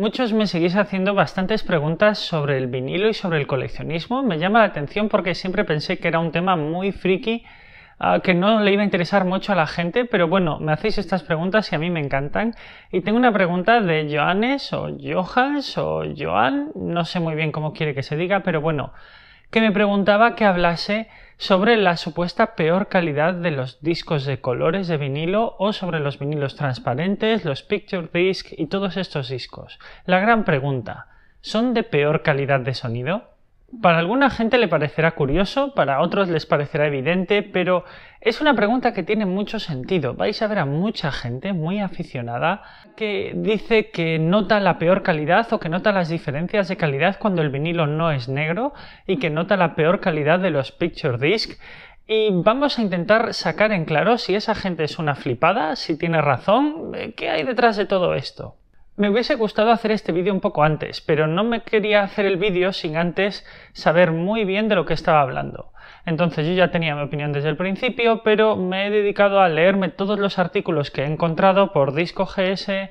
Muchos me seguís haciendo bastantes preguntas sobre el vinilo y sobre el coleccionismo. Me llama la atención porque siempre pensé que era un tema muy friki, ah, que no le iba a interesar mucho a la gente, pero bueno, me hacéis estas preguntas y a mí me encantan. Y tengo una pregunta de Joanes o Johans o Joan, no sé muy bien cómo quiere que se diga, pero bueno que me preguntaba que hablase sobre la supuesta peor calidad de los discos de colores de vinilo o sobre los vinilos transparentes, los picture discs y todos estos discos. La gran pregunta, ¿son de peor calidad de sonido? Para alguna gente le parecerá curioso, para otros les parecerá evidente, pero es una pregunta que tiene mucho sentido. Vais a ver a mucha gente muy aficionada que dice que nota la peor calidad o que nota las diferencias de calidad cuando el vinilo no es negro y que nota la peor calidad de los picture disc. Y vamos a intentar sacar en claro si esa gente es una flipada, si tiene razón, eh, qué hay detrás de todo esto. Me hubiese gustado hacer este vídeo un poco antes, pero no me quería hacer el vídeo sin antes saber muy bien de lo que estaba hablando. Entonces yo ya tenía mi opinión desde el principio, pero me he dedicado a leerme todos los artículos que he encontrado por Disco GS,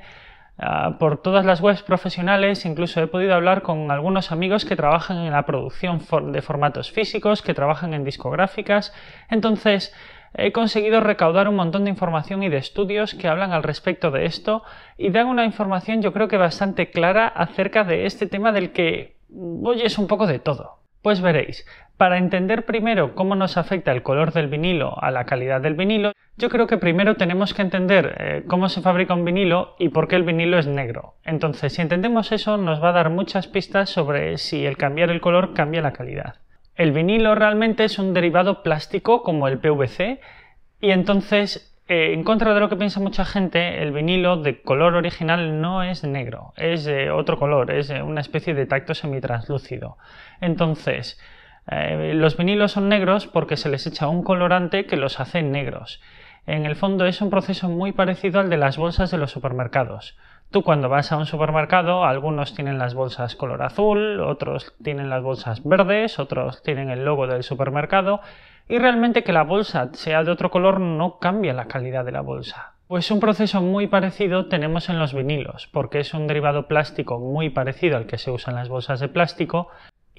ah, por todas las webs profesionales, incluso he podido hablar con algunos amigos que trabajan en la producción de formatos físicos, que trabajan en discográficas. Entonces, he conseguido recaudar un montón de información y de estudios que hablan al respecto de esto y dan una información yo creo que bastante clara acerca de este tema del que hoy mm, es un poco de todo. Pues veréis, para entender primero cómo nos afecta el color del vinilo a la calidad del vinilo, yo creo que primero tenemos que entender eh, cómo se fabrica un vinilo y por qué el vinilo es negro. Entonces, si entendemos eso, nos va a dar muchas pistas sobre si el cambiar el color cambia la calidad. El vinilo realmente es un derivado plástico como el PVC y entonces, eh, en contra de lo que piensa mucha gente, el vinilo de color original no es negro, es de otro color, es una especie de tacto semitranslúcido. Entonces, eh, los vinilos son negros porque se les echa un colorante que los hace negros. En el fondo es un proceso muy parecido al de las bolsas de los supermercados. Tú cuando vas a un supermercado, algunos tienen las bolsas color azul, otros tienen las bolsas verdes, otros tienen el logo del supermercado, y realmente que la bolsa sea de otro color no cambia la calidad de la bolsa. Pues un proceso muy parecido tenemos en los vinilos, porque es un derivado plástico muy parecido al que se usa en las bolsas de plástico,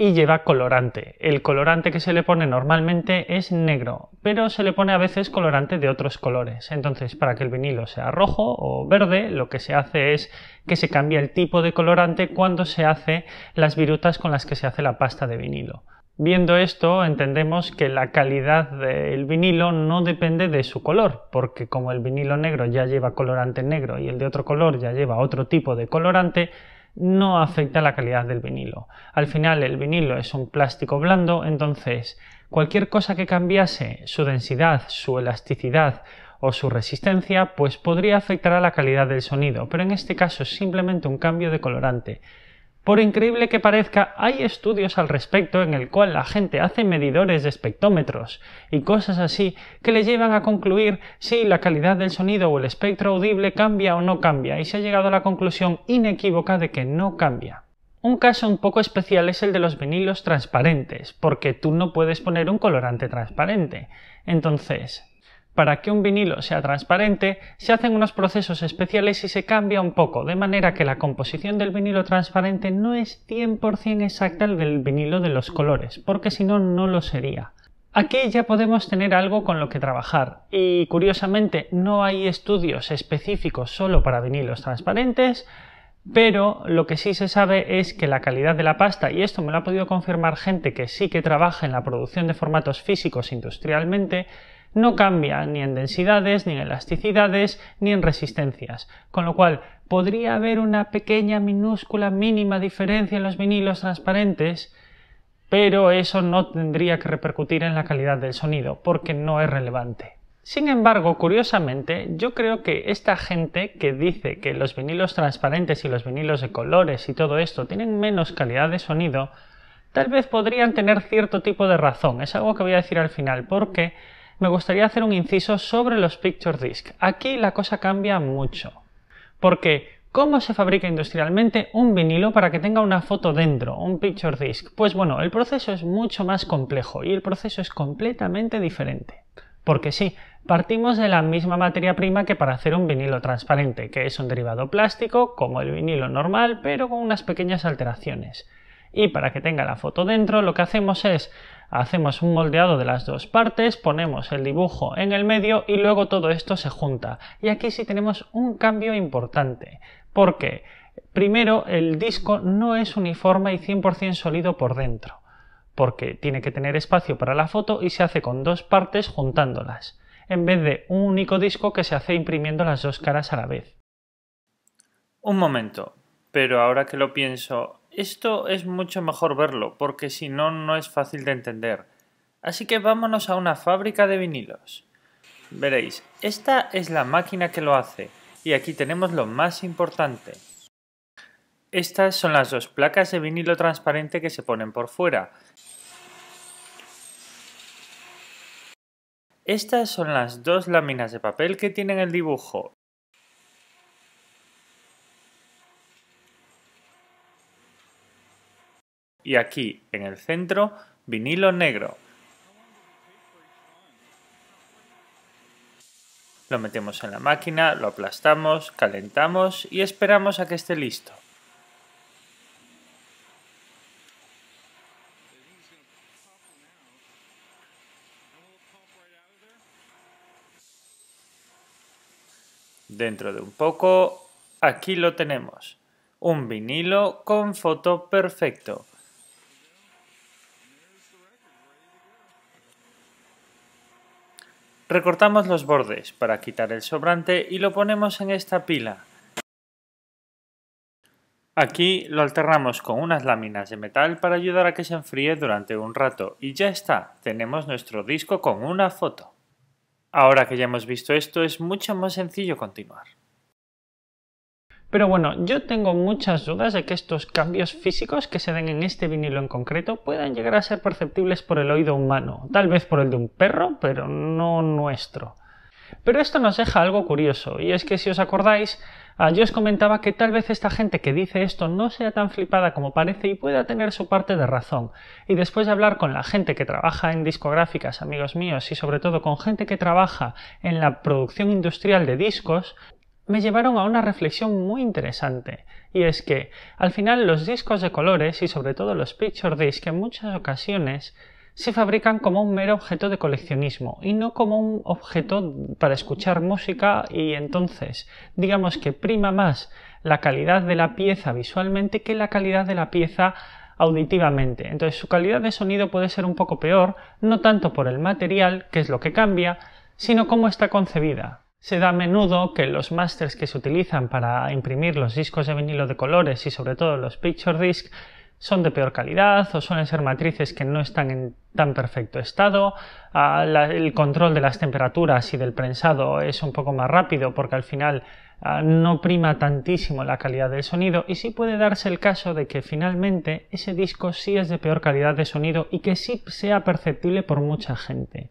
y lleva colorante. El colorante que se le pone normalmente es negro, pero se le pone a veces colorante de otros colores. Entonces, para que el vinilo sea rojo o verde, lo que se hace es que se cambia el tipo de colorante cuando se hace las virutas con las que se hace la pasta de vinilo. Viendo esto, entendemos que la calidad del vinilo no depende de su color, porque como el vinilo negro ya lleva colorante negro y el de otro color ya lleva otro tipo de colorante, no afecta la calidad del vinilo. Al final el vinilo es un plástico blando, entonces cualquier cosa que cambiase su densidad, su elasticidad o su resistencia, pues podría afectar a la calidad del sonido, pero en este caso es simplemente un cambio de colorante. Por increíble que parezca, hay estudios al respecto en el cual la gente hace medidores de espectrómetros y cosas así que le llevan a concluir si la calidad del sonido o el espectro audible cambia o no cambia y se ha llegado a la conclusión inequívoca de que no cambia. Un caso un poco especial es el de los vinilos transparentes, porque tú no puedes poner un colorante transparente. Entonces, para que un vinilo sea transparente, se hacen unos procesos especiales y se cambia un poco, de manera que la composición del vinilo transparente no es 100% exacta al del vinilo de los colores, porque si no, no lo sería. Aquí ya podemos tener algo con lo que trabajar, y curiosamente no hay estudios específicos solo para vinilos transparentes, pero lo que sí se sabe es que la calidad de la pasta, y esto me lo ha podido confirmar gente que sí que trabaja en la producción de formatos físicos industrialmente, no cambia ni en densidades, ni en elasticidades, ni en resistencias, con lo cual podría haber una pequeña, minúscula, mínima diferencia en los vinilos transparentes, pero eso no tendría que repercutir en la calidad del sonido, porque no es relevante. Sin embargo, curiosamente, yo creo que esta gente que dice que los vinilos transparentes y los vinilos de colores y todo esto tienen menos calidad de sonido, tal vez podrían tener cierto tipo de razón. Es algo que voy a decir al final, porque me gustaría hacer un inciso sobre los Picture discs. Aquí la cosa cambia mucho. Porque, ¿cómo se fabrica industrialmente un vinilo para que tenga una foto dentro, un Picture Disc? Pues bueno, el proceso es mucho más complejo y el proceso es completamente diferente. Porque sí, partimos de la misma materia prima que para hacer un vinilo transparente, que es un derivado plástico, como el vinilo normal, pero con unas pequeñas alteraciones. Y para que tenga la foto dentro, lo que hacemos es hacemos un moldeado de las dos partes, ponemos el dibujo en el medio y luego todo esto se junta. Y aquí sí tenemos un cambio importante, porque primero el disco no es uniforme y 100% sólido por dentro, porque tiene que tener espacio para la foto y se hace con dos partes juntándolas, en vez de un único disco que se hace imprimiendo las dos caras a la vez. Un momento, pero ahora que lo pienso, esto es mucho mejor verlo, porque si no, no es fácil de entender. Así que vámonos a una fábrica de vinilos. Veréis, esta es la máquina que lo hace, y aquí tenemos lo más importante. Estas son las dos placas de vinilo transparente que se ponen por fuera. Estas son las dos láminas de papel que tienen el dibujo y aquí en el centro vinilo negro. Lo metemos en la máquina, lo aplastamos, calentamos y esperamos a que esté listo. Dentro de un poco, aquí lo tenemos. Un vinilo con foto perfecto. Recortamos los bordes para quitar el sobrante y lo ponemos en esta pila. Aquí lo alternamos con unas láminas de metal para ayudar a que se enfríe durante un rato y ya está, tenemos nuestro disco con una foto. Ahora que ya hemos visto esto es mucho más sencillo continuar. Pero bueno, yo tengo muchas dudas de que estos cambios físicos que se den en este vinilo en concreto puedan llegar a ser perceptibles por el oído humano, tal vez por el de un perro, pero no nuestro. Pero esto nos deja algo curioso, y es que si os acordáis, ah, yo os comentaba que tal vez esta gente que dice esto no sea tan flipada como parece y pueda tener su parte de razón. Y después de hablar con la gente que trabaja en discográficas, amigos míos, y sobre todo con gente que trabaja en la producción industrial de discos, me llevaron a una reflexión muy interesante, y es que al final los discos de colores y sobre todo los picture disc en muchas ocasiones se fabrican como un mero objeto de coleccionismo y no como un objeto para escuchar música y entonces digamos que prima más la calidad de la pieza visualmente que la calidad de la pieza auditivamente. Entonces su calidad de sonido puede ser un poco peor, no tanto por el material, que es lo que cambia, sino cómo está concebida. Se da a menudo que los masters que se utilizan para imprimir los discos de vinilo de colores y sobre todo los picture disc son de peor calidad o suelen ser matrices que no están en tan perfecto estado. Ah, el control de las temperaturas y del prensado es un poco más rápido porque al final ah, no prima tantísimo la calidad del sonido y sí puede darse el caso de que finalmente ese disco sí es de peor calidad de sonido y que sí sea perceptible por mucha gente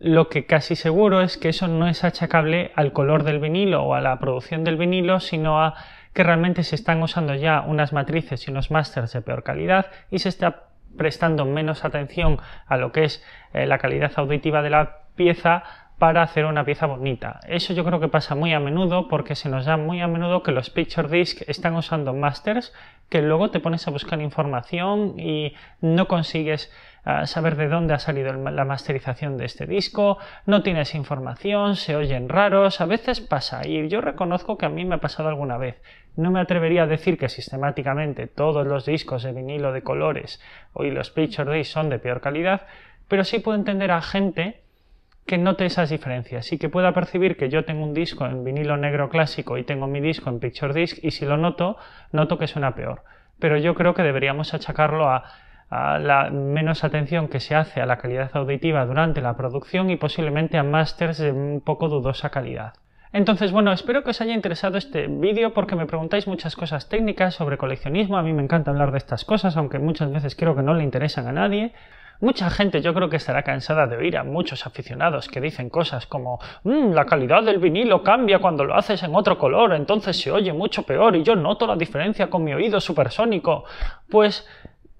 lo que casi seguro es que eso no es achacable al color del vinilo o a la producción del vinilo, sino a que realmente se están usando ya unas matrices y unos masters de peor calidad y se está prestando menos atención a lo que es eh, la calidad auditiva de la pieza para hacer una pieza bonita. Eso yo creo que pasa muy a menudo porque se nos da muy a menudo que los Picture Disc están usando masters que luego te pones a buscar información y no consigues ah, saber de dónde ha salido la masterización de este disco, no tienes información, se oyen raros, a veces pasa y yo reconozco que a mí me ha pasado alguna vez. No me atrevería a decir que sistemáticamente todos los discos de vinilo de colores y los Picture Disc son de peor calidad, pero sí puedo entender a gente que note esas diferencias y que pueda percibir que yo tengo un disco en vinilo negro clásico y tengo mi disco en Picture Disc y si lo noto, noto que suena peor. Pero yo creo que deberíamos achacarlo a, a la menos atención que se hace a la calidad auditiva durante la producción y posiblemente a masters de un poco dudosa calidad. Entonces, bueno, espero que os haya interesado este vídeo porque me preguntáis muchas cosas técnicas sobre coleccionismo. A mí me encanta hablar de estas cosas, aunque muchas veces creo que no le interesan a nadie. Mucha gente yo creo que estará cansada de oír a muchos aficionados que dicen cosas como mm, la calidad del vinilo cambia cuando lo haces en otro color, entonces se oye mucho peor y yo noto la diferencia con mi oído supersónico. Pues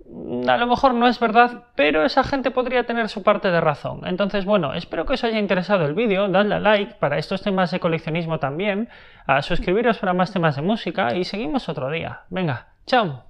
mm, a lo mejor no es verdad, pero esa gente podría tener su parte de razón. Entonces, bueno, espero que os haya interesado el vídeo, dadle like para estos temas de coleccionismo también, a suscribiros para más temas de música y seguimos otro día. Venga, chao.